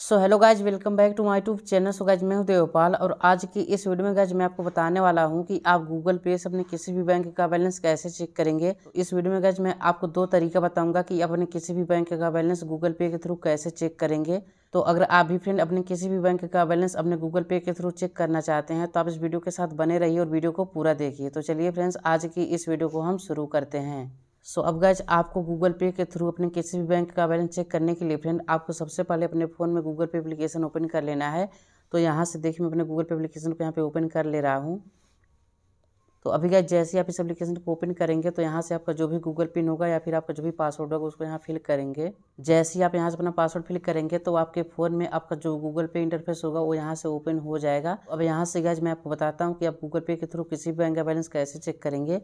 so hello guys welcome back to my tube channel so guys मैं हूं देवपाल और आज की इस वीडियो में गाइज मैं आपको बताने वाला हूं कि आप गूगल पे से अपने किसी भी बैंक का बैलेंस कैसे चेक करेंगे तो इस वीडियो में गाइज मैं आपको दो तरीका बताऊंगा कि अपने किसी भी बैंक का बैलेंस गूगल पे के थ्रू कैसे चेक करेंगे तो अगर आप भी फ्रेंड अपने किसी भी बैंक का बैलेंस अपने गूगल पे के थ्रू चेक करना चाहते हैं तो आप इस वीडियो के साथ बने रहिए और वीडियो को पूरा देखिए तो चलिए फ्रेंड्स आज की इस वीडियो को हम शुरू करते हैं सो अब गैज आपको गूगल पे के थ्रू अपने किसी भी बैंक का बैलेंस चेक करने के लिए फ्रेंड आपको सबसे पहले अपने फ़ोन में गूगल पे एप्लीकेशन ओपन कर लेना है तो यहाँ से देखिए मैं अपने गूगल पे एप्लीकेशन को यहाँ पे ओपन कर ले रहा हूँ तो अभी गैज जैसे आप इस एप्लीकेशन को ओपन करेंगे तो यहाँ से आपका जो भी गूगल पिन होगा या फिर आपका जो भी पासवर्ड होगा उसको यहाँ फिल करेंगे जैसे ही आप यहाँ से अपना पासवर्ड फिल करेंगे तो आपके फ़ोन में आपका जो गूगल पे इंटरफेस होगा वो यहाँ से ओपन हो जाएगा अब यहाँ से गैज मैं आपको बताता हूँ कि आप गूगल पे के थ्रू किसी भी बैंक का बैलेंस कैसे चेक करेंगे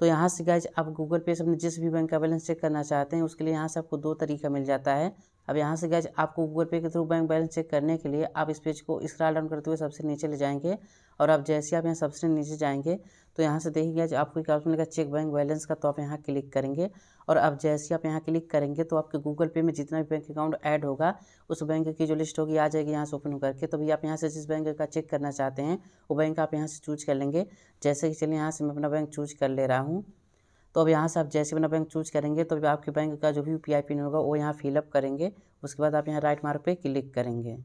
तो यहाँ से गाइज आप गूगल पे से अपने जिस भी बैंक का बैलेंस चेक करना चाहते हैं उसके लिए यहाँ से आपको दो तरीका मिल जाता है अब यहाँ से गैज आपको गूगल पे के थ्रू बैंक बैलेंस चेक करने के लिए आप इस पेज को स्क्रॉल डाउन करते हुए सबसे नीचे ले जाएंगे और आप जैसे आप यहाँ सबसे नीचे जाएंगे तो यहाँ से देखिए गैज आपको एक ऑप्शन मिलेगा चेक बैंक बैलेंस का तो आप यहाँ क्लिक करेंगे और अब जैसे आप यहाँ क्लिक करेंगे तो आपके गूगल पे में जितना भी बैंक अकाउंट ऐड होगा उस बैंक की जो लिस्ट होगी आ जाएगी यहाँ से ओपन होकर के तो भी आप यहाँ से जिस बैंक का चेक करना चाहते हैं वो बैंक आप यहाँ से चूज कर लेंगे जैसे कि चलिए यहाँ से मैं अपना बैंक चूज कर ले रहा हूँ तो अब यहाँ से आप जैसे अपना बैंक चूज करेंगे तो आपके बैंक का जो भी यू पिन होगा वो यहाँ फिलअप करेंगे उसके बाद आप यहाँ राइट मार्क पर क्लिक करेंगे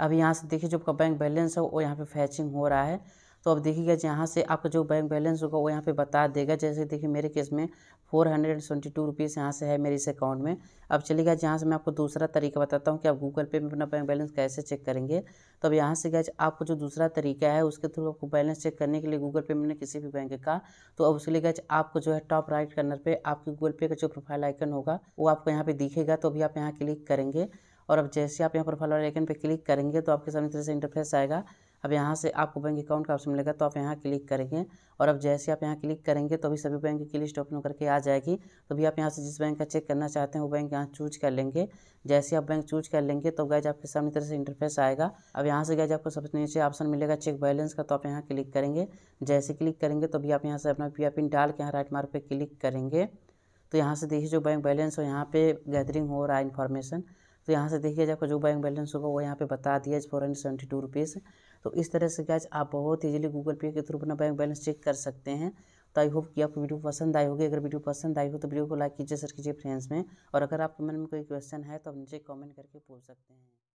अब यहाँ से देखिए जो आपका बैंक बैलेंस है वो यहाँ पे फैचिंग हो रहा है तो अब देखिएगा जहाँ से आपका जो बैंक बैलेंस होगा वो यहाँ पे बता देगा जैसे देखिए मेरे केस में four hundred and twenty two rupees यहाँ से है मेरे इस अकाउंट में अब चलेगा जहाँ से मैं आपको दूसरा तरीका बताता हूँ कि आप गूगल पे में अपना बैंक बैलेंस कैसे चेक करेंगे तो अब यहाँ से गए आपको जो दूसरा तरीका है उसके थ्रू आपको बैलेंस चेक करने के लिए गूगल पे मैंने किसी भी बैंक का तो अब उसके लिए गए आपको जो है टॉप राइट कॉर्नर पर आपके गूगल पे का जो प्रोफाइल आइकन होगा वो आपको यहाँ पर दिखेगा तो अभी आप यहाँ क्लिक करेंगे और अब जैसे आप यहाँ प्रोफाइल आइकन पर क्लिक करेंगे तो आपके सामने तरह से इंटरफेस आएगा अब यहाँ से आपको बैंक अकाउंट का ऑप्शन मिलेगा तो आप यहाँ क्लिक करेंगे और अब जैसे आप यहाँ क्लिक करेंगे तो भी सभी बैंक की लिस्ट ओपन करके आ जाएगी तो भी आप यहाँ से जिस बैंक का चेक करना चाहते हैं वो बैंक यहाँ चूज कर लेंगे जैसे आप बैंक चूज कर लेंगे तो गैज आपके सामने तरह से इंटरफेस आएगा अब यहाँ से गैज आपको सबसे नीचे ऑप्शन मिलेगा चेक बैलेंस का तो आप यहाँ क्लिक करेंगे जैसे क्लिक करेंगे तो भी आप यहाँ से अपना पी पिन डाल के यहाँ राइट मार्क पर क्लिक करेंगे तो यहाँ से देखिए जो बैंक बैलेंस हो यहाँ पे गैदरिंग हो रहा है इन्फॉर्मेशन तो यहाँ से देखिए आपका जो बैंक बैलेंस होगा वो यहाँ पे बता दिया है four hundred seventy two rupees तो इस तरह से क्या आप बहुत ईजिली गूगल पे के थ्रू अपना बैंक बैलेंस चेक कर सकते हैं तो आई होप कि आपको वीडियो पसंद आई होगी अगर वीडियो पसंद आई हो तो वीडियो को लाइक कीजिए शेयर कीजिए फ्रेंड्स में और अगर आपके मन में कोई क्वेश्चन है तो आप नीचे कॉमेंट करके पूछ सकते हैं